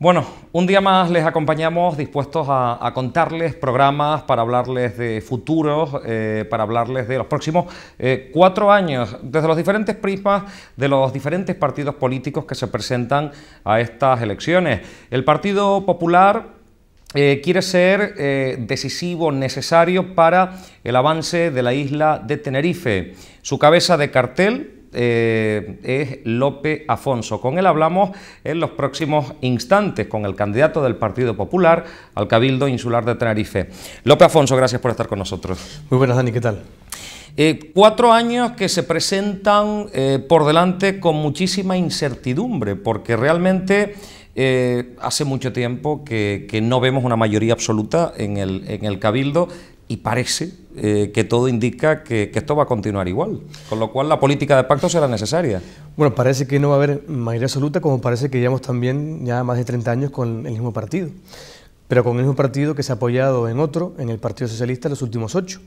Bueno, un día más les acompañamos dispuestos a, contarles programas, para hablarles de futuros, eh, para hablarles de los próximos eh, cuatro años, desde los diferentes prismas de los diferentes partidos políticos que se presentan a estas elecciones. El Partido Popular eh, quiere ser decisivo, necesario para el avance de la isla de Tenerife. Su cabeza de cartel, eh, es Lope Afonso. Con él hablamos en los próximos instantes con el candidato del Partido Popular al Cabildo Insular de Tenerife. Lope Afonso, gracias por estar con nosotros. Muy buenas, Dani, ¿qué tal? Eh, cuatro años que se presentan eh, por delante con muchísima incertidumbre, porque realmente hace mucho tiempo que, no vemos una mayoría absoluta en el, en el Cabildo y parece eh, que todo indica que, esto va a continuar igual, con lo cual la política de pacto será necesaria. Bueno, parece que no va a haber mayoría absoluta, como parece que llevamos también ya más de 30 años con el mismo partido, pero con el mismo partido que se ha apoyado en otro, en el Partido Socialista, los últimos ocho.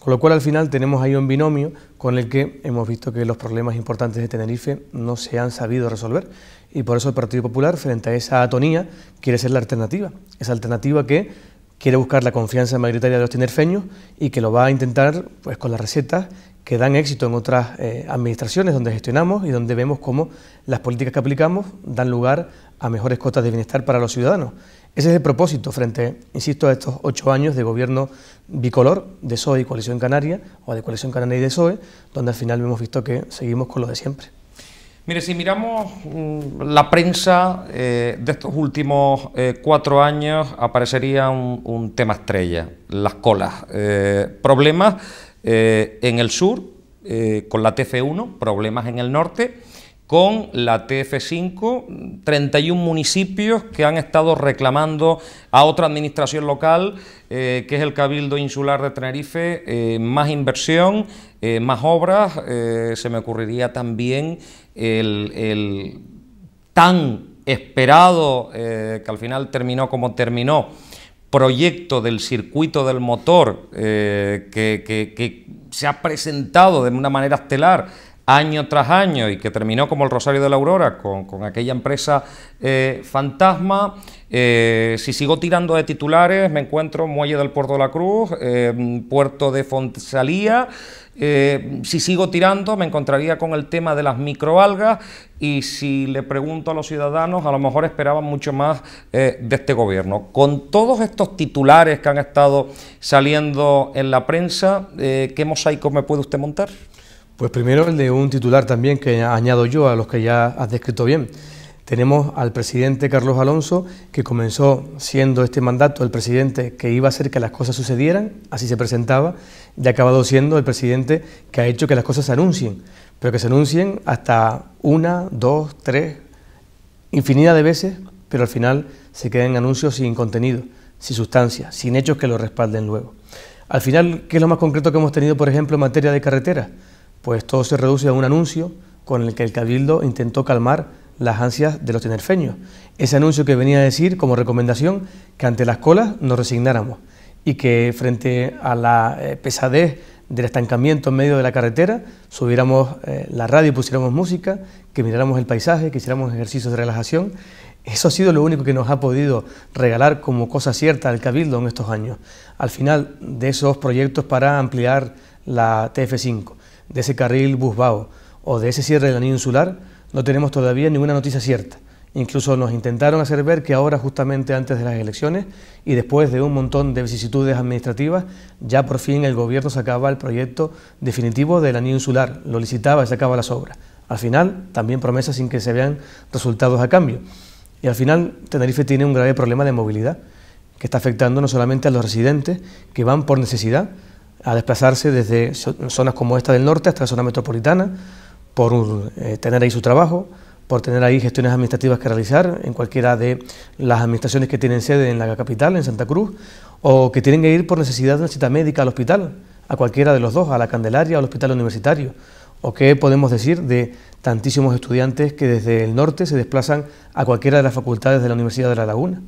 Con lo cual al final tenemos ahí un binomio con el que hemos visto que los problemas importantes de Tenerife no se han sabido resolver y por eso el Partido Popular, frente a esa atonía, quiere ser la alternativa, esa alternativa que quiere buscar la confianza mayoritaria de los tenerfeños y que lo va a intentar pues, con las recetas que dan éxito en otras eh, administraciones donde gestionamos y donde vemos cómo las políticas que aplicamos dan lugar a mejores cotas de bienestar para los ciudadanos. Ese es el propósito frente, insisto, a estos ocho años de gobierno bicolor de PSOE y Coalición Canaria, o de Coalición Canaria y de PSOE, donde al final hemos visto que seguimos con lo de siempre. Mire, si miramos mm, la prensa eh, de estos últimos eh, cuatro años, aparecería un, tema estrella, las colas. Eh, problemas en el sur con la TF1, problemas en el norte con la TF5, 31 municipios que han estado reclamando a otra administración local, que es el Cabildo Insular de Tenerife, más inversión, más obras, se me ocurriría también el, tan esperado, eh, que al final terminó como terminó, proyecto del circuito del motor eh, que, se ha presentado de una manera estelar año tras año y que terminó como el Rosario de la Aurora con, con aquella empresa eh, fantasma. si sigo tirando de titulares, me encuentro Muelle del Puerto de la Cruz, Puerto de Fonsalía, eh, si sigo tirando me encontraría con el tema de las microalgas y si le pregunto a los ciudadanos a lo mejor esperaban mucho más eh, de este gobierno. Con todos estos titulares que han estado saliendo en la prensa, eh, ¿qué mosaico me puede usted montar? Pues primero el de un titular también que añado yo a los que ya has descrito bien. Tenemos al presidente Carlos Alonso, que comenzó siendo este mandato el presidente que iba a hacer que las cosas sucedieran, así se presentaba, y ha acabado siendo el presidente que ha hecho que las cosas se anuncien, pero que se anuncien hasta una, dos, tres, infinidad de veces, pero al final se quedan anuncios sin contenido, sin sustancia, sin hechos que lo respalden luego. Al final, ¿qué es lo más concreto que hemos tenido, por ejemplo, en materia de carretera?... Pues todo se reduce a un anuncio con el que el Cabildo intentó calmar las ansias de los tenerfeños. Ese anuncio que venía a decir como recomendación que ante las colas nos resignáramos y que frente a la eh, pesadez del estancamiento en medio de la carretera, subiéramos eh, la radio y pusiéramos música, que miráramos el paisaje, que hiciéramos ejercicios de relajación. Eso ha sido lo único que nos ha podido regalar como cosa cierta el Cabildo en estos años. Al final de esos proyectos para ampliar la TF5, de ese carril Busbao o de ese cierre del anillo insular, no tenemos todavía ninguna noticia cierta. Incluso nos intentaron hacer ver que ahora, justamente antes de las elecciones y después de un montón de vicisitudes administrativas, ya por fin el gobierno sacaba el proyecto definitivo del anillo insular, lo licitaba y sacaba las obras. Al final, también promesas sin que se vean resultados a cambio. Y al final, Tenerife tiene un grave problema de movilidad que está afectando no solamente a los residentes que van por necesidad a desplazarse desde zonas como esta del norte hasta la zona metropolitana por eh, tener ahí su trabajo, por tener ahí gestiones administrativas que realizar en cualquiera de las administraciones que tienen sede en la capital, en Santa Cruz, o que tienen que ir por necesidad de una cita médica al hospital, a cualquiera de los dos, a la Candelaria o al hospital universitario. ¿O qué podemos decir de tantísimos estudiantes que desde el norte se desplazan a cualquiera de las facultades de la Universidad de La Laguna?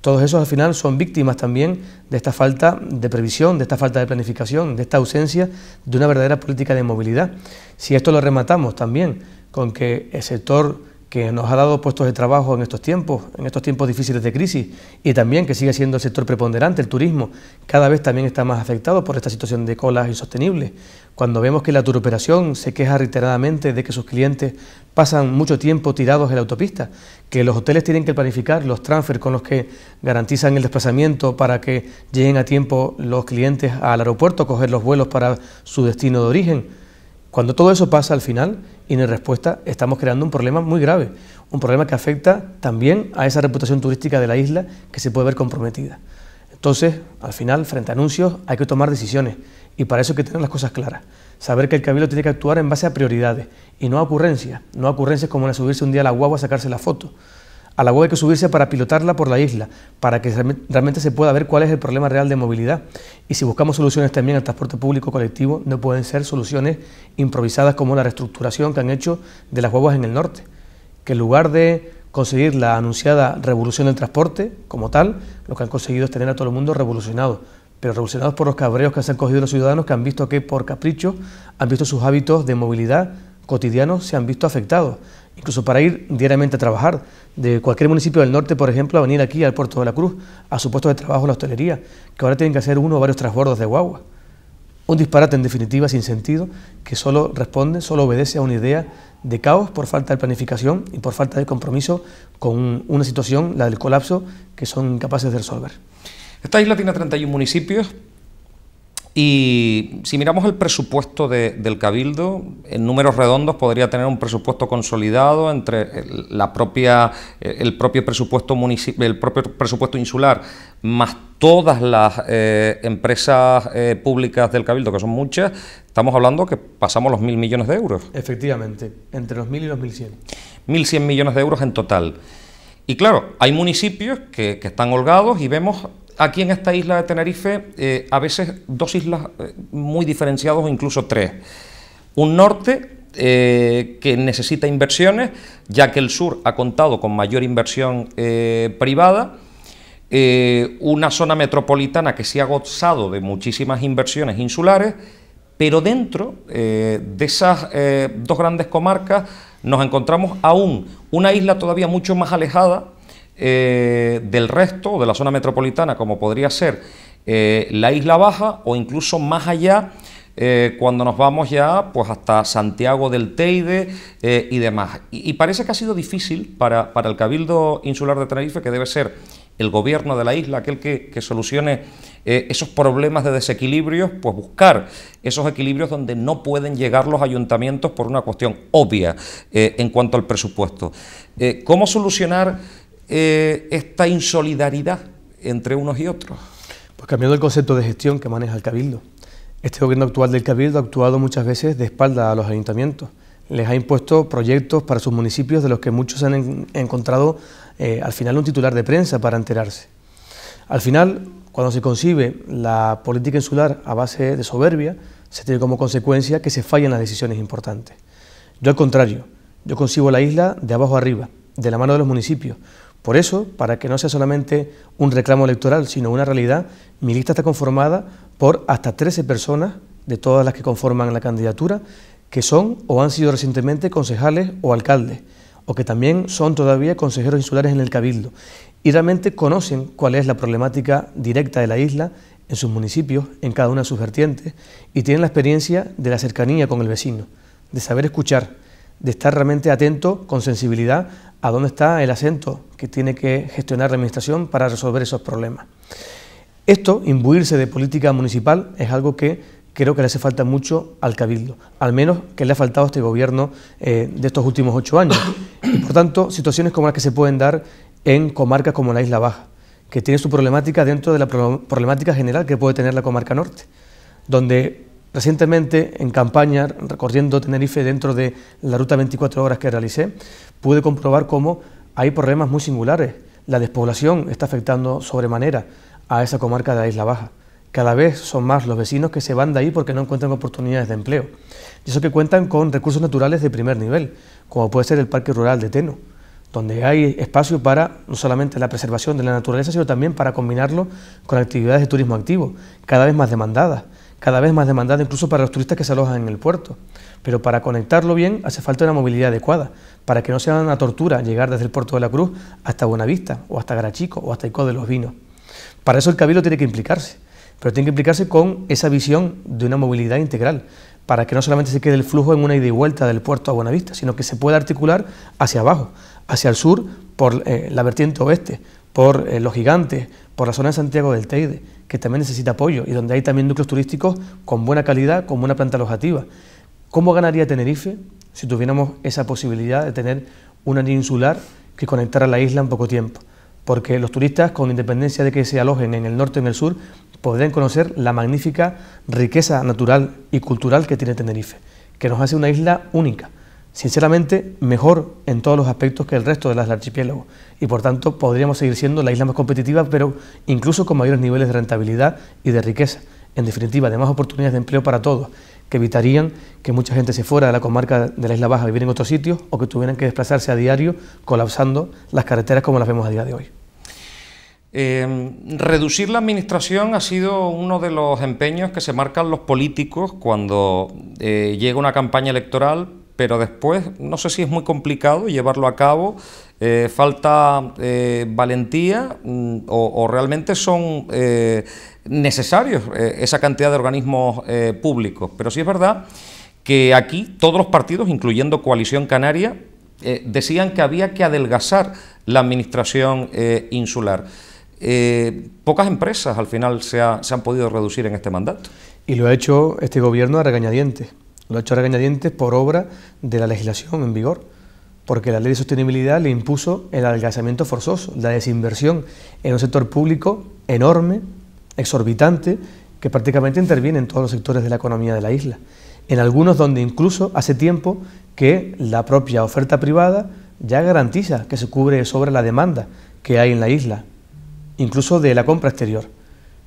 Todos esos al final son víctimas también de esta falta de previsión, de esta falta de planificación, de esta ausencia de una verdadera política de movilidad. Si esto lo rematamos también con que el sector que nos ha dado puestos de trabajo en estos tiempos, en estos tiempos difíciles de crisis, y también que sigue siendo el sector preponderante, el turismo, cada vez también está más afectado por esta situación de colas insostenibles. Cuando vemos que la turoperación se queja reiteradamente de que sus clientes pasan mucho tiempo tirados en la autopista, que los hoteles tienen que planificar los transfers... con los que garantizan el desplazamiento para que lleguen a tiempo los clientes al aeropuerto, coger los vuelos para su destino de origen, cuando todo eso pasa al final, y hay respuesta estamos creando un problema muy grave, un problema que afecta también a esa reputación turística de la isla que se puede ver comprometida. Entonces, al final, frente a anuncios, hay que tomar decisiones y para eso hay que tener las cosas claras. Saber que el cabildo tiene que actuar en base a prioridades y no a ocurrencias, no a ocurrencias como en subirse un día a la guagua a sacarse la foto. A la web hay que subirse para pilotarla por la isla, para que realmente se pueda ver cuál es el problema real de movilidad. Y si buscamos soluciones también al transporte público colectivo, no pueden ser soluciones improvisadas como la reestructuración que han hecho de las guaguas en el norte, que en lugar de conseguir la anunciada revolución del transporte como tal, lo que han conseguido es tener a todo el mundo revolucionado, pero revolucionados por los cabreos que se han cogido los ciudadanos que han visto que por capricho han visto sus hábitos de movilidad cotidianos se han visto afectados incluso para ir diariamente a trabajar, de cualquier municipio del norte, por ejemplo, a venir aquí al puerto de la Cruz, a su puesto de trabajo, la hostelería, que ahora tienen que hacer uno o varios trasbordos de guagua. Un disparate en definitiva sin sentido que solo responde, solo obedece a una idea de caos por falta de planificación y por falta de compromiso con una situación, la del colapso, que son capaces de resolver. Esta isla tiene 31 municipios, y si miramos el presupuesto del Cabildo, en números redondos podría tener un presupuesto consolidado entre la propia, eh, el propio presupuesto el propio presupuesto insular, más todas las eh, empresas eh, públicas del Cabildo, que son muchas, estamos hablando que pasamos los mil millones de euros. Efectivamente, entre los mil y los mil cien. Mil cien millones de euros en total. Y claro, hay municipios que están holgados y vemos aquí en esta isla de Tenerife, eh, a veces dos islas eh, muy diferenciadas o incluso tres. Un norte eh, que necesita inversiones, ya que el sur ha contado con mayor inversión privada, una zona metropolitana que se ha gozado de muchísimas inversiones insulares, pero dentro de esas dos grandes comarcas nos encontramos aún una isla todavía mucho más alejada eh, del resto de la zona metropolitana, como podría ser eh, la Isla Baja o incluso más allá. Eh, cuando nos vamos ya pues hasta Santiago del Teide y demás. Y, parece que ha sido difícil para, el Cabildo Insular de Tenerife, que debe ser el gobierno de la isla, aquel que, que solucione esos problemas de desequilibrios, pues buscar esos equilibrios donde no pueden llegar los ayuntamientos por una cuestión obvia en cuanto al presupuesto. ¿Cómo solucionar eh, esta insolidaridad entre unos y otros? Pues cambiando el concepto de gestión que maneja el Cabildo. Este gobierno actual del Cabildo ha actuado muchas veces de espalda a los ayuntamientos. Les ha impuesto proyectos para sus municipios de los que muchos han encontrado eh, al final un titular de prensa para enterarse. Al final, cuando se concibe la política insular a base de soberbia, se tiene como consecuencia que se fallan las decisiones importantes. Yo al contrario, yo concibo la isla de abajo arriba, de la mano de los municipios, por eso, para que no sea solamente un reclamo electoral, sino una realidad, mi lista está conformada por hasta 13 personas de todas las que conforman la candidatura, que son o han sido recientemente concejales o alcaldes, o que también son todavía consejeros insulares en el Cabildo, y realmente conocen cuál es la problemática directa de la isla en sus municipios, en cada una de sus vertientes, y tienen la experiencia de la cercanía con el vecino, de saber escuchar, de estar realmente atento, con sensibilidad, a dónde está el acento que tiene que gestionar la Administración para resolver esos problemas. Esto, imbuirse de política municipal, es algo que creo que le hace falta mucho al Cabildo, al menos que le ha faltado a este gobierno eh, de estos últimos ocho años. Y por tanto, situaciones como las que se pueden dar en comarcas como la Isla Baja, que tiene su problemática dentro de la problemática general que puede tener la comarca norte, donde Recientemente, en campaña, recorriendo Tenerife dentro de la ruta 24 horas que realicé, pude comprobar cómo hay problemas muy singulares. La despoblación está afectando sobremanera a esa comarca de la Isla Baja. Cada vez son más los vecinos que se van de ahí porque no encuentran oportunidades de empleo. Y eso que cuentan con recursos naturales de primer nivel, como puede ser el Parque Rural de Teno, donde hay espacio para no solamente la preservación de la naturaleza, sino también para combinarlo con actividades de turismo activo, cada vez más demandadas cada vez más demandada incluso para los turistas que se alojan en el puerto. Pero para conectarlo bien hace falta una movilidad adecuada, para que no sea una tortura llegar desde el puerto de la Cruz hasta Buenavista, o hasta Garachico, o hasta Ico de los Vinos. Para eso el Cabildo tiene que implicarse, pero tiene que implicarse con esa visión de una movilidad integral, para que no solamente se quede el flujo en una ida y vuelta del puerto a Buenavista, sino que se pueda articular hacia abajo, hacia el sur por eh, la vertiente oeste, por eh, los gigantes, por la zona de Santiago del Teide, que también necesita apoyo y donde hay también núcleos turísticos con buena calidad, con buena planta alojativa. ¿Cómo ganaría Tenerife si tuviéramos esa posibilidad de tener ...una anillo insular que conectara la isla en poco tiempo? Porque los turistas, con independencia de que se alojen en el norte o en el sur, ...podrían conocer la magnífica riqueza natural y cultural que tiene Tenerife, que nos hace una isla única sinceramente, mejor en todos los aspectos que el resto de las del archipiélago y por tanto podríamos seguir siendo la isla más competitiva, pero incluso con mayores niveles de rentabilidad y de riqueza. En definitiva, de más oportunidades de empleo para todos, que evitarían que mucha gente se fuera de la comarca de la Isla Baja a vivir en otros sitios o que tuvieran que desplazarse a diario colapsando las carreteras como las vemos a día de hoy. Em, reducir la administración ha sido uno de los empeños que se marcan los políticos cuando eh, llega una campaña electoral pero después no sé si es muy complicado llevarlo a cabo, eh, falta eh, valentía mm, o, realmente son eh, necesarios esa cantidad de organismos públicos. Pero sí es verdad que aquí todos los partidos, incluyendo Coalición Canaria, decían que había que adelgazar la administración insular. pocas empresas al final se, se han podido reducir en este mandato. Y lo ha hecho este gobierno a regañadientes. Lo ha hecho regañadientes por obra de la legislación en vigor, porque la ley de sostenibilidad le impuso el adelgazamiento forzoso, la desinversión en un sector público enorme, exorbitante, que prácticamente interviene en todos los sectores de la economía de la isla. En algunos donde incluso hace tiempo que la propia oferta privada ya garantiza que se cubre sobre la demanda que hay en la isla, incluso de la compra exterior.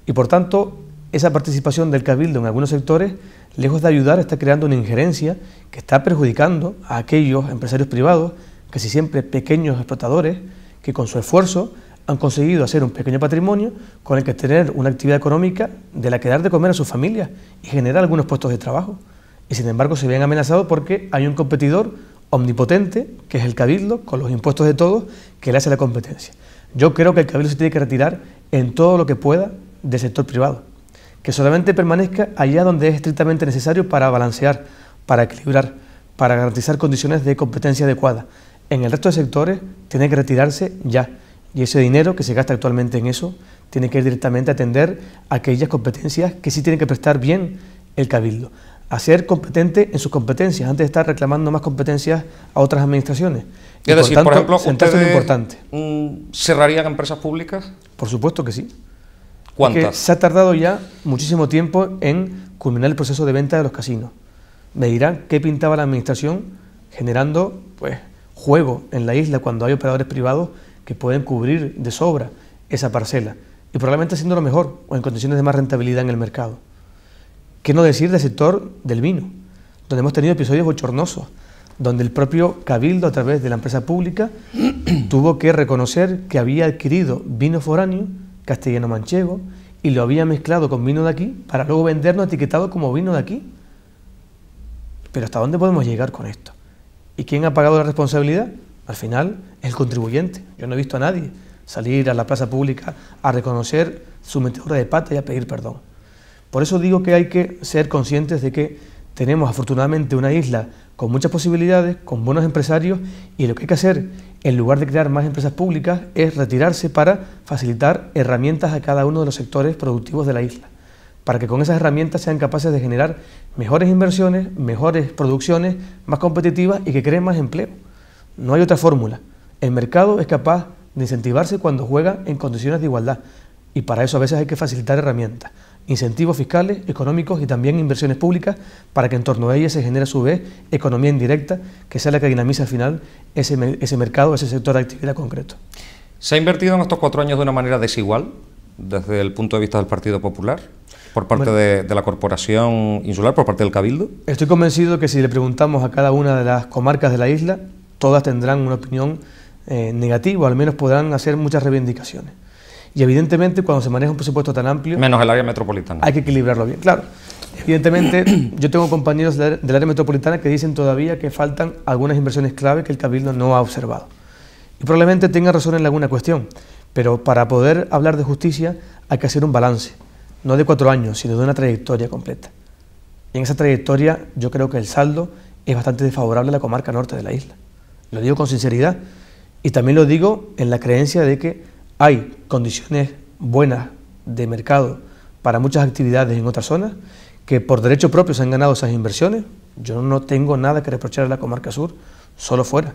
Y por tanto, esa participación del cabildo en algunos sectores lejos de ayudar, está creando una injerencia que está perjudicando a aquellos empresarios privados, casi siempre pequeños explotadores, que con su esfuerzo han conseguido hacer un pequeño patrimonio con el que tener una actividad económica de la que dar de comer a sus familias y generar algunos puestos de trabajo. Y sin embargo se ven amenazados porque hay un competidor omnipotente, que es el cabildo, con los impuestos de todos, que le hace la competencia. Yo creo que el cabildo se tiene que retirar en todo lo que pueda del sector privado que solamente permanezca allá donde es estrictamente necesario para balancear, para equilibrar, para garantizar condiciones de competencia adecuada. En el resto de sectores tiene que retirarse ya y ese dinero que se gasta actualmente en eso tiene que ir directamente a atender aquellas competencias que sí tienen que prestar bien el cabildo, a ser competente en sus competencias antes de estar reclamando más competencias a otras administraciones. Es decir, por, ejemplo, importante. cerrarían empresas públicas? Por supuesto que sí se ha tardado ya muchísimo tiempo en culminar el proceso de venta de los casinos. Me dirán qué pintaba la administración generando pues, juego en la isla cuando hay operadores privados que pueden cubrir de sobra esa parcela y probablemente siendo lo mejor o en condiciones de más rentabilidad en el mercado. ¿Qué no decir del sector del vino? Donde hemos tenido episodios bochornosos, donde el propio Cabildo, a través de la empresa pública, tuvo que reconocer que había adquirido vino foráneo castellano manchego, y lo había mezclado con vino de aquí para luego vendernos etiquetado como vino de aquí. Pero ¿hasta dónde podemos llegar con esto? ¿Y quién ha pagado la responsabilidad? Al final, el contribuyente. Yo no he visto a nadie salir a la plaza pública a reconocer su metedura de pata y a pedir perdón. Por eso digo que hay que ser conscientes de que tenemos afortunadamente una isla con muchas posibilidades, con buenos empresarios y lo que hay que hacer en lugar de crear más empresas públicas es retirarse para facilitar herramientas a cada uno de los sectores productivos de la isla, para que con esas herramientas sean capaces de generar mejores inversiones, mejores producciones, más competitivas y que creen más empleo. No hay otra fórmula. El mercado es capaz de incentivarse cuando juega en condiciones de igualdad, y para eso a veces hay que facilitar herramientas, incentivos fiscales, económicos y también inversiones públicas para que en torno a ellas se genere a su vez economía indirecta, que sea la que dinamice al final ese, mercado, ese sector de actividad concreto. ¿Se ha invertido en estos cuatro años de una manera desigual desde el punto de vista del Partido Popular? por parte de, la Corporación Insular, por parte del Cabildo? Estoy convencido que si le preguntamos a cada una de las comarcas de la isla, todas tendrán una opinión eh, negativa, o al menos podrán hacer muchas reivindicaciones. Y evidentemente cuando se maneja un presupuesto tan amplio... Menos el área metropolitana. Hay que equilibrarlo bien, claro. Evidentemente, yo tengo compañeros del área metropolitana que dicen todavía que faltan algunas inversiones clave que el Cabildo no ha observado. Y probablemente tenga razón en alguna cuestión, pero para poder hablar de justicia hay que hacer un balance, no de cuatro años, sino de una trayectoria completa. Y en esa trayectoria yo creo que el saldo es bastante desfavorable a la comarca norte de la isla. Lo digo con sinceridad y también lo digo en la creencia de que hay condiciones buenas de mercado para muchas actividades en otras zonas que por derecho propio se han ganado esas inversiones. Yo no tengo nada que reprochar a la comarca sur, solo fuera.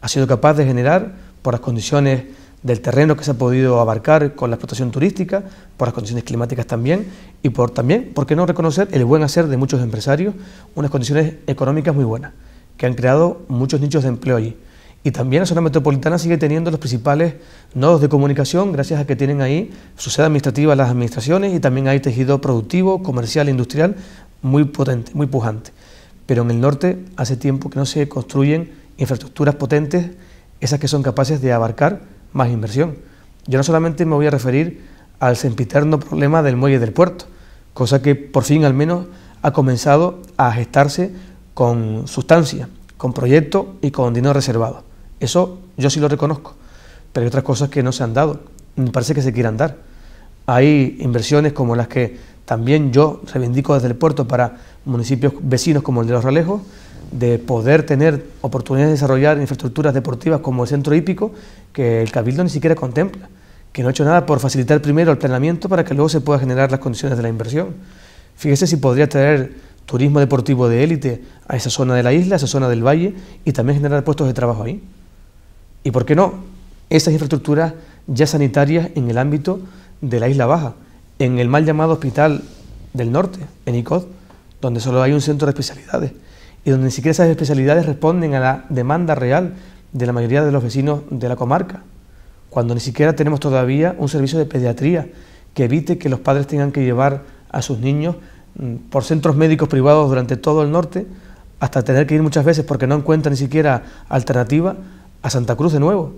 Ha sido capaz de generar, por las condiciones del terreno que se ha podido abarcar con la explotación turística, por las condiciones climáticas también, y por también, ¿por qué no reconocer el buen hacer de muchos empresarios, unas condiciones económicas muy buenas, que han creado muchos nichos de empleo allí. Y también la zona metropolitana sigue teniendo los principales nodos de comunicación, gracias a que tienen ahí su sede administrativa las administraciones y también hay tejido productivo, comercial, e industrial muy potente, muy pujante. Pero en el norte hace tiempo que no se construyen infraestructuras potentes, esas que son capaces de abarcar más inversión. Yo no solamente me voy a referir al sempiterno problema del muelle del puerto, cosa que por fin al menos ha comenzado a gestarse con sustancia, con proyecto y con dinero reservado eso yo sí lo reconozco, pero hay otras cosas que no se han dado. Me parece que se quieran dar. Hay inversiones como las que también yo reivindico desde el puerto para municipios vecinos como el de Los Ralejos, de poder tener oportunidades de desarrollar infraestructuras deportivas como el centro hípico, que el Cabildo ni siquiera contempla, que no ha hecho nada por facilitar primero el planeamiento para que luego se pueda generar las condiciones de la inversión. Fíjese si podría traer turismo deportivo de élite a esa zona de la isla, a esa zona del valle y también generar puestos de trabajo ahí y, ¿por qué no?, esas infraestructuras ya sanitarias en el ámbito de la Isla Baja, en el mal llamado Hospital del Norte, en ICOD, donde solo hay un centro de especialidades y donde ni siquiera esas especialidades responden a la demanda real de la mayoría de los vecinos de la comarca, cuando ni siquiera tenemos todavía un servicio de pediatría que evite que los padres tengan que llevar a sus niños mm, por centros médicos privados durante todo el norte, hasta tener que ir muchas veces porque no encuentran ni siquiera alternativa a Santa Cruz de nuevo,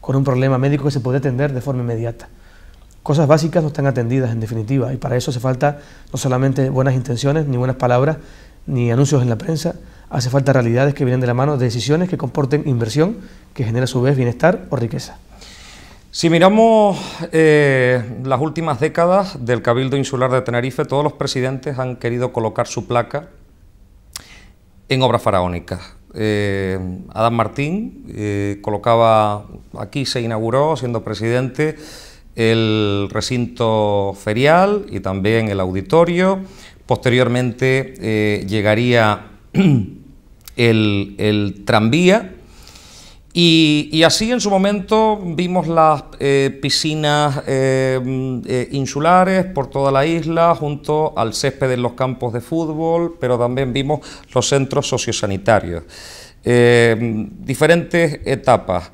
con un problema médico que se puede atender de forma inmediata. Cosas básicas no están atendidas, en definitiva, y para eso hace falta no solamente buenas intenciones, ni buenas palabras, ni anuncios en la prensa, hace falta realidades que vienen de la mano de decisiones que comporten inversión, que genera a su vez bienestar o riqueza. Si miramos eh, las últimas décadas del Cabildo Insular de Tenerife, todos los presidentes han querido colocar su placa en obras faraónicas. Eh, ...Adam Adán Martín eh, colocaba, aquí se inauguró siendo presidente el recinto ferial y también el auditorio. Posteriormente eh, llegaría el, el tranvía y, así en su momento vimos las eh, piscinas eh, eh, insulares por toda la isla, junto al césped en los campos de fútbol, pero también vimos los centros sociosanitarios. diferentes etapas.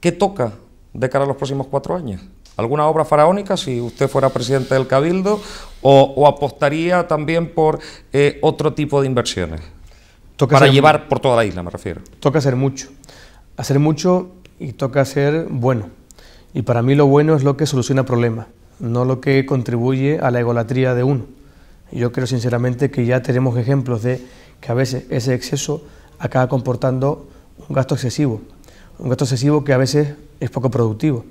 ¿Qué toca de cara a los próximos cuatro años? ¿Alguna obra faraónica si usted fuera presidente del Cabildo o, apostaría también por otro tipo de inversiones? para llevar por toda la isla, me refiero. Toca hacer mucho hacer mucho y toca ser bueno. Y para mí lo bueno es lo que soluciona problemas, no lo que contribuye a la egolatría de uno. Yo creo sinceramente que ya tenemos ejemplos de que a veces ese exceso acaba comportando un gasto excesivo, un gasto excesivo que a veces es poco productivo.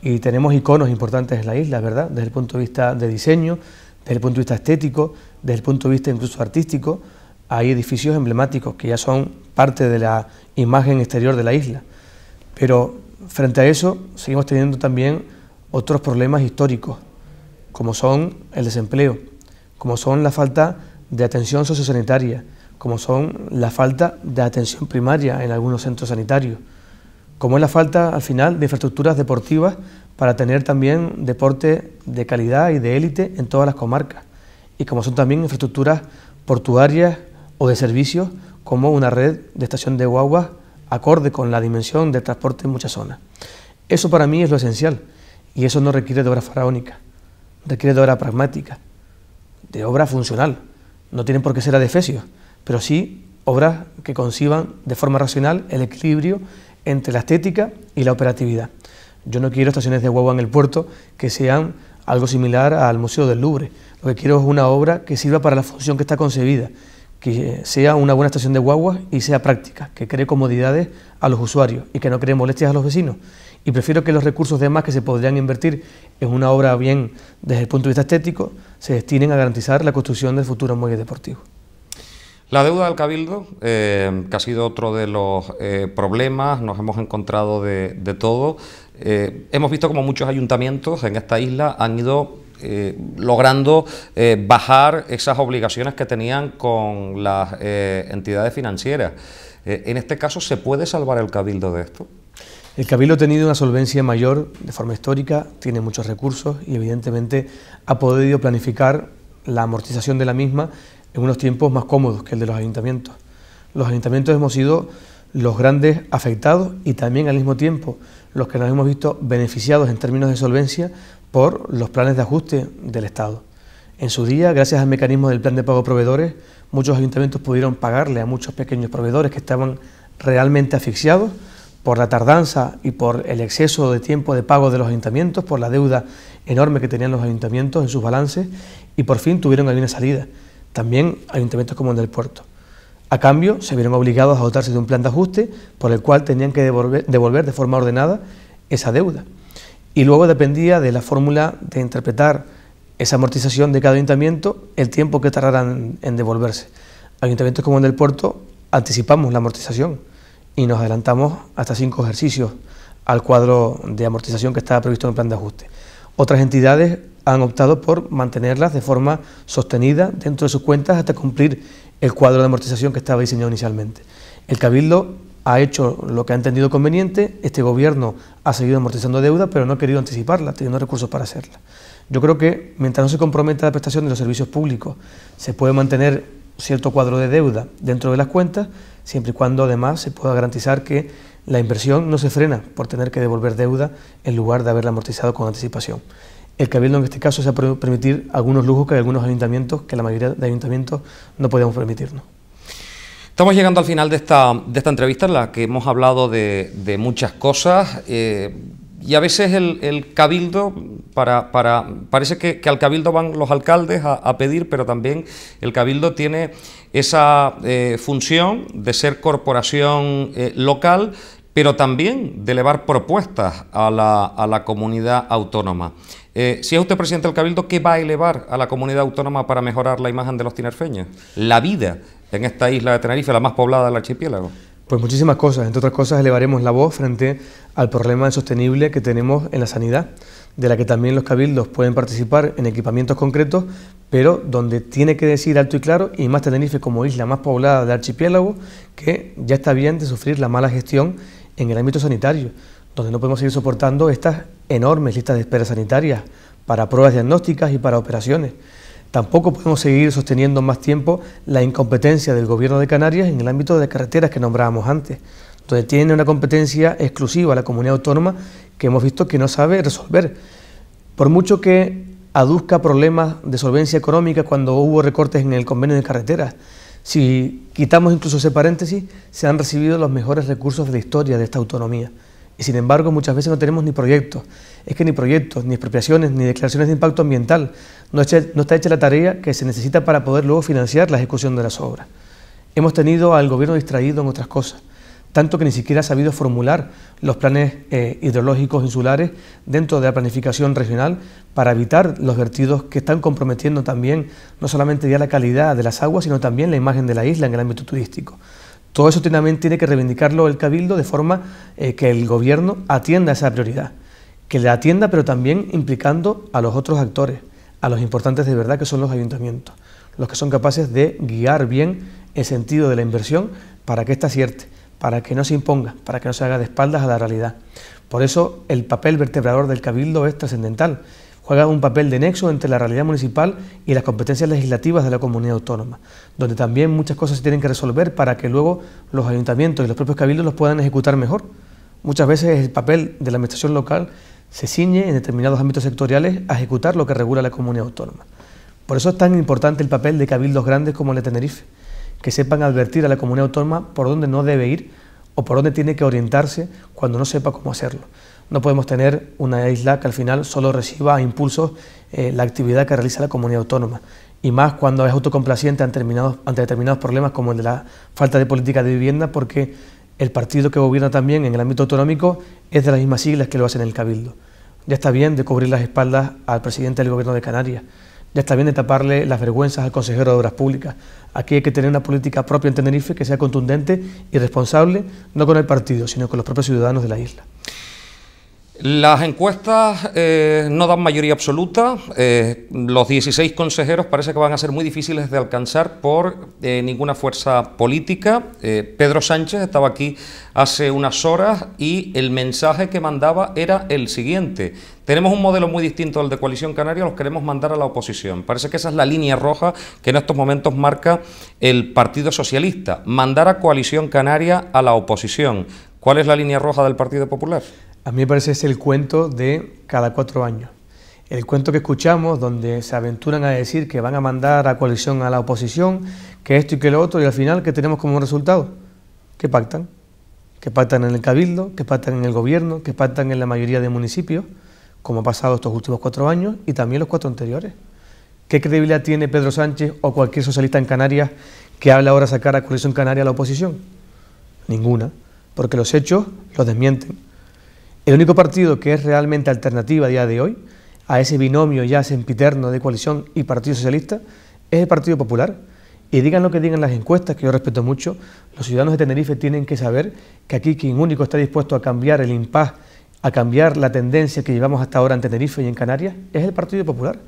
Y tenemos iconos importantes en la isla, ¿verdad? Desde el punto de vista de diseño, desde el punto de vista estético, desde el punto de vista incluso artístico, hay edificios emblemáticos que ya son parte de la imagen exterior de la isla. Pero frente a eso seguimos teniendo también otros problemas históricos, como son el desempleo, como son la falta de atención sociosanitaria, como son la falta de atención primaria en algunos centros sanitarios, como es la falta al final de infraestructuras deportivas para tener también deporte de calidad y de élite en todas las comarcas, y como son también infraestructuras portuarias o de servicios como una red de estación de guaguas acorde con la dimensión del transporte en muchas zonas. Eso para mí es lo esencial y eso no requiere de obra faraónica, requiere de obra pragmática, de obra funcional. No tienen por qué ser adefesios, pero sí obras que conciban de forma racional el equilibrio entre la estética y la operatividad. Yo no quiero estaciones de guagua en el puerto que sean algo similar al Museo del Louvre. Lo que quiero es una obra que sirva para la función que está concebida que sea una buena estación de guaguas y sea práctica, que cree comodidades a los usuarios y que no cree molestias a los vecinos. Y prefiero que los recursos demás que se podrían invertir en una obra bien desde el punto de vista estético se destinen a garantizar la construcción del futuro muelle deportivo. La deuda del Cabildo, eh, que ha sido otro de los eh, problemas, nos hemos encontrado de, todo. Eh, hemos visto como muchos ayuntamientos en esta isla han ido eh, logrando eh, bajar esas obligaciones que tenían con las eh, entidades financieras. en este caso, ¿se puede salvar el cabildo de esto? El Cabildo ha tenido una solvencia mayor de forma histórica, tiene muchos recursos y evidentemente ha podido planificar la amortización de la misma en unos tiempos más cómodos que el de los ayuntamientos. Los ayuntamientos hemos sido los grandes afectados y también al mismo tiempo los que nos hemos visto beneficiados en términos de solvencia por los planes de ajuste del Estado. En su día, gracias al mecanismo del plan de pago proveedores, muchos ayuntamientos pudieron pagarle a muchos pequeños proveedores que estaban realmente asfixiados por la tardanza y por el exceso de tiempo de pago de los ayuntamientos, por la deuda enorme que tenían los ayuntamientos en sus balances y por fin tuvieron alguna salida. También ayuntamientos como el del puerto. A cambio, se vieron obligados a dotarse de un plan de ajuste por el cual tenían que devolver de forma ordenada esa deuda y luego dependía de la fórmula de interpretar esa amortización de cada ayuntamiento el tiempo que tardarán en devolverse. Ayuntamientos como el del puerto anticipamos la amortización y nos adelantamos hasta cinco ejercicios al cuadro de amortización que estaba previsto en el plan de ajuste. Otras entidades han optado por mantenerlas de forma sostenida dentro de sus cuentas hasta cumplir el cuadro de amortización que estaba diseñado inicialmente. El Cabildo ha hecho lo que ha entendido conveniente, este gobierno ha seguido amortizando deuda, pero no ha querido anticiparla, teniendo recursos para hacerla. Yo creo que mientras no se comprometa la prestación de los servicios públicos, se puede mantener cierto cuadro de deuda dentro de las cuentas, siempre y cuando además se pueda garantizar que la inversión no se frena por tener que devolver deuda en lugar de haberla amortizado con anticipación. El Cabildo en este caso se ha permitir algunos lujos que hay algunos ayuntamientos, que la mayoría de ayuntamientos no podemos permitirnos. Estamos llegando al final de esta, entrevista en la que hemos hablado de, muchas cosas. Eh, y a veces el, cabildo, para, para parece que, al cabildo van los alcaldes a, pedir, pero también el cabildo tiene esa eh, función de ser corporación eh, local pero también de elevar propuestas a la, a comunidad autónoma. Eh, si es usted presidente del Cabildo, ¿qué va a elevar a la comunidad autónoma para mejorar la imagen de los tinerfeños? La vida en esta isla de Tenerife, la más poblada del archipiélago. Pues muchísimas cosas, entre otras cosas elevaremos la voz frente al problema insostenible que tenemos en la sanidad, de la que también los cabildos pueden participar en equipamientos concretos, pero donde tiene que decir alto y claro, y más Tenerife como isla más poblada del archipiélago, que ya está bien de sufrir la mala gestión en el ámbito sanitario, donde no podemos seguir soportando estas enormes listas de espera sanitarias para pruebas diagnósticas y para operaciones. Tampoco podemos seguir sosteniendo más tiempo la incompetencia del Gobierno de Canarias en el ámbito de carreteras que nombrábamos antes, donde tiene una competencia exclusiva la comunidad autónoma que hemos visto que no sabe resolver. Por mucho que aduzca problemas de solvencia económica cuando hubo recortes en el convenio de carreteras, si quitamos incluso ese paréntesis, se han recibido los mejores recursos de la historia de esta autonomía. Y sin embargo, muchas veces no tenemos ni proyectos. Es que ni proyectos, ni expropiaciones, ni declaraciones de impacto ambiental. No, está hecha la tarea que se necesita para poder luego financiar la ejecución de las obras. Hemos tenido al gobierno distraído en otras cosas tanto que ni siquiera ha sabido formular los planes eh, hidrológicos insulares dentro de la planificación regional para evitar los vertidos que están comprometiendo también no solamente ya la calidad de las aguas, sino también la imagen de la isla en el ámbito turístico. Todo eso también tiene que reivindicarlo el Cabildo de forma eh, que el Gobierno atienda esa prioridad, que la atienda pero también implicando a los otros actores, a los importantes de verdad que son los ayuntamientos, los que son capaces de guiar bien el sentido de la inversión para que ésta acierte para que no se imponga, para que no se haga de espaldas a la realidad. Por eso el papel vertebrador del Cabildo es trascendental. Juega un papel de nexo entre la realidad municipal y las competencias legislativas de la comunidad autónoma, donde también muchas cosas se tienen que resolver para que luego los ayuntamientos y los propios cabildos los puedan ejecutar mejor. Muchas veces el papel de la administración local se ciñe en determinados ámbitos sectoriales a ejecutar lo que regula la comunidad autónoma. Por eso es tan importante el papel de cabildos grandes como el de Tenerife que sepan advertir a la comunidad autónoma por dónde no debe ir o por dónde tiene que orientarse cuando no sepa cómo hacerlo. No podemos tener una isla que al final solo reciba impulsos eh, la actividad que realiza la comunidad autónoma, y más cuando es autocomplaciente ante determinados, ante determinados problemas como el de la falta de política de vivienda, porque el partido que gobierna también en el ámbito autonómico es de las mismas siglas que lo hace en el Cabildo. Ya está bien de cubrir las espaldas al presidente del Gobierno de Canarias. Ya está bien de taparle las vergüenzas al consejero de Obras Públicas. Aquí hay que tener una política propia en Tenerife que sea contundente y responsable, no con el partido, sino con los propios ciudadanos de la isla. Las encuestas eh, no dan mayoría absoluta. Eh, los 16 consejeros parece que van a ser muy difíciles de alcanzar por eh, ninguna fuerza política. Pedro Sánchez estaba aquí hace unas horas y el mensaje que mandaba era el siguiente. Tenemos un modelo muy distinto al de Coalición Canaria, los queremos mandar a la oposición. Parece que esa es la línea roja que en estos momentos marca el Partido Socialista. Mandar a Coalición Canaria a la oposición. ¿Cuál es la línea roja del Partido Popular? A mí me parece es el cuento de cada cuatro años. El cuento que escuchamos, donde se aventuran a decir que van a mandar a coalición a la oposición, que esto y que lo otro, y al final, ¿qué tenemos como resultado? Que pactan. Que pactan en el cabildo, que pactan en el gobierno, que pactan en la mayoría de municipios, como ha pasado estos últimos cuatro años y también los cuatro anteriores. ¿Qué credibilidad tiene Pedro Sánchez o cualquier socialista en Canarias que habla ahora de sacar a coalición canaria a la oposición? Ninguna, porque los hechos los desmienten. El único partido que es realmente alternativa a día de hoy a ese binomio ya sempiterno de coalición y Partido Socialista es el Partido Popular. Y digan lo que digan las encuestas, que yo respeto mucho, los ciudadanos de Tenerife tienen que saber que aquí quien único está dispuesto a cambiar el impas, a cambiar la tendencia que llevamos hasta ahora en Tenerife y en Canarias, es el Partido Popular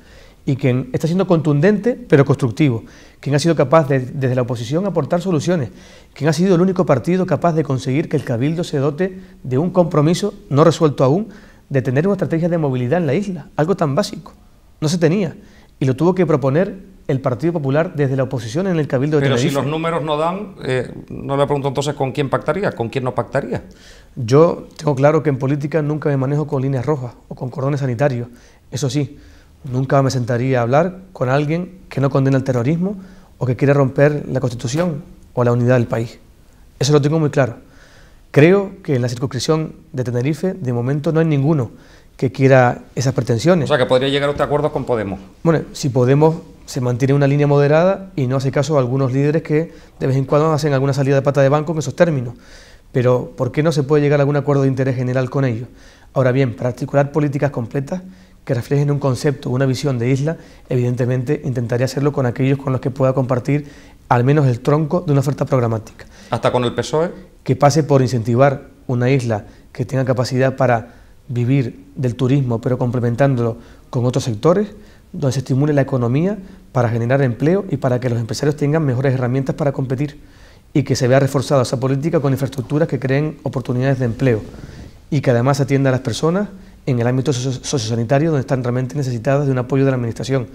y quien está siendo contundente pero constructivo, quien ha sido capaz desde la oposición aportar soluciones, quien ha sido el único partido capaz de conseguir que el Cabildo se dote de un compromiso no resuelto aún de tener una estrategia de movilidad en la isla, algo tan básico. No se tenía y lo tuvo que proponer el Partido Popular desde la oposición en el Cabildo de Pero Tenerife. Pero si los números no dan, eh, no le pregunto entonces con quién pactaría, con quién no pactaría. Yo tengo claro que en política nunca me manejo con líneas rojas o con cordones sanitarios, eso sí. Nunca me sentaría a hablar con alguien que no condena el terrorismo o que quiere romper la Constitución o la unidad del país. Eso lo tengo muy claro. Creo que en la circunscripción de Tenerife, de momento, no hay ninguno que quiera esas pretensiones. O sea, que podría llegar a otro acuerdo con Podemos. Bueno, si Podemos se mantiene una línea moderada y no hace caso a algunos líderes que de vez en cuando hacen alguna salida de pata de banco en esos términos. Pero, ¿por qué no se puede llegar a algún acuerdo de interés general con ellos? Ahora bien, para articular políticas completas, que reflejen un concepto, una visión de isla, evidentemente intentaré hacerlo con aquellos con los que pueda compartir al menos el tronco de una oferta programática. ¿Hasta con el PSOE? Que pase por incentivar una isla que tenga capacidad para vivir del turismo, pero complementándolo con otros sectores, donde se estimule la economía para generar empleo y para que los empresarios tengan mejores herramientas para competir y que se vea reforzada esa política con infraestructuras que creen oportunidades de empleo y que además atienda a las personas en el ámbito sociosanitario, donde están realmente necesitadas de un apoyo de la Administración.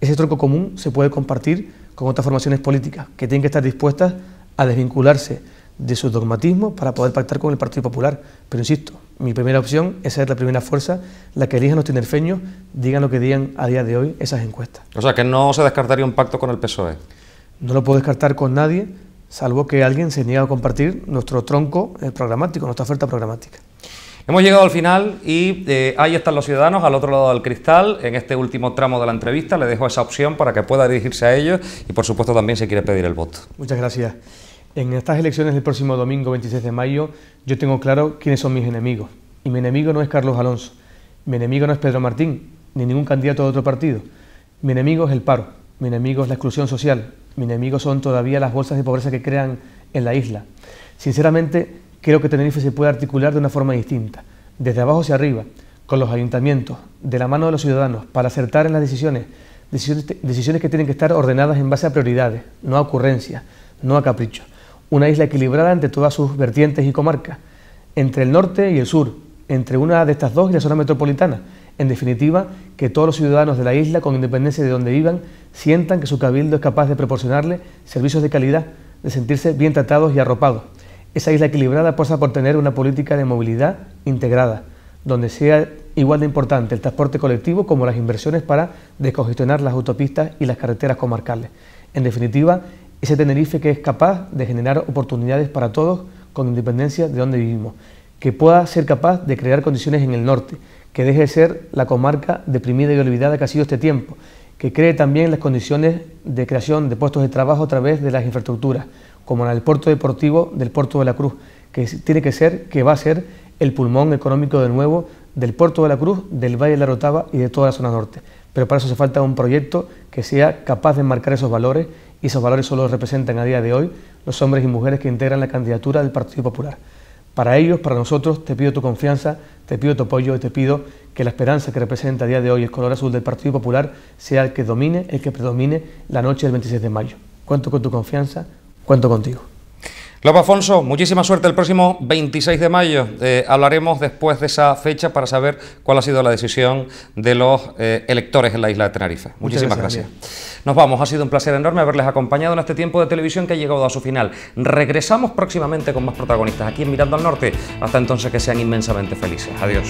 Ese tronco común se puede compartir con otras formaciones políticas que tienen que estar dispuestas a desvincularse de su dogmatismo para poder pactar con el Partido Popular. Pero insisto, mi primera opción, es ser la primera fuerza, la que elijan los tinerfeños, digan lo que digan a día de hoy esas encuestas. O sea, que no se descartaría un pacto con el PSOE. No lo puedo descartar con nadie, salvo que alguien se niegue a compartir nuestro tronco eh, programático, nuestra oferta programática. Hemos llegado al final y eh, ahí están los ciudadanos al otro lado del cristal. En este último tramo de la entrevista le dejo esa opción para que pueda dirigirse a ellos y por supuesto también si quiere pedir el voto. Muchas gracias. En estas elecciones del próximo domingo 26 de mayo yo tengo claro quiénes son mis enemigos. Y mi enemigo no es Carlos Alonso, mi enemigo no es Pedro Martín, ni ningún candidato de otro partido. Mi enemigo es el paro, mi enemigo es la exclusión social, mi enemigo son todavía las bolsas de pobreza que crean en la isla. Sinceramente, creo que Tenerife se puede articular de una forma distinta, desde abajo hacia arriba, con los ayuntamientos, de la mano de los ciudadanos, para acertar en las decisiones, decisiones, que tienen que estar ordenadas en base a prioridades, no a ocurrencias, no a caprichos. Una isla equilibrada entre todas sus vertientes y comarcas, entre el norte y el sur, entre una de estas dos y la zona metropolitana. En definitiva, que todos los ciudadanos de la isla, con independencia de donde vivan, sientan que su cabildo es capaz de proporcionarle servicios de calidad, de sentirse bien tratados y arropados. Esa isla equilibrada pasa por tener una política de movilidad integrada, donde sea igual de importante el transporte colectivo como las inversiones para descongestionar las autopistas y las carreteras comarcales. En definitiva, ese Tenerife que es capaz de generar oportunidades para todos con independencia de dónde vivimos, que pueda ser capaz de crear condiciones en el norte, que deje de ser la comarca deprimida y olvidada que ha sido este tiempo, que cree también las condiciones de creación de puestos de trabajo a través de las infraestructuras, como en el puerto deportivo del puerto de la Cruz, que tiene que ser, que va a ser el pulmón económico de nuevo del puerto de la Cruz, del Valle de la Rotava y de toda la zona norte. Pero para eso se falta un proyecto que sea capaz de enmarcar esos valores y esos valores solo los representan a día de hoy los hombres y mujeres que integran la candidatura del Partido Popular. Para ellos, para nosotros, te pido tu confianza, te pido tu apoyo y te pido que la esperanza que representa a día de hoy el color azul del Partido Popular sea el que domine, el que predomine la noche del 26 de mayo. Cuento con tu confianza, cuento contigo. López Afonso, muchísima suerte el próximo 26 de mayo. Eh, hablaremos después de esa fecha para saber cuál ha sido la decisión de los eh, electores en la isla de Tenerife. Muchísimas gracias. Nos vamos, ha sido un placer enorme haberles acompañado en este tiempo de televisión que ha llegado a su final. Regresamos próximamente con más protagonistas aquí en Mirando al Norte. Hasta entonces que sean inmensamente felices. Adiós.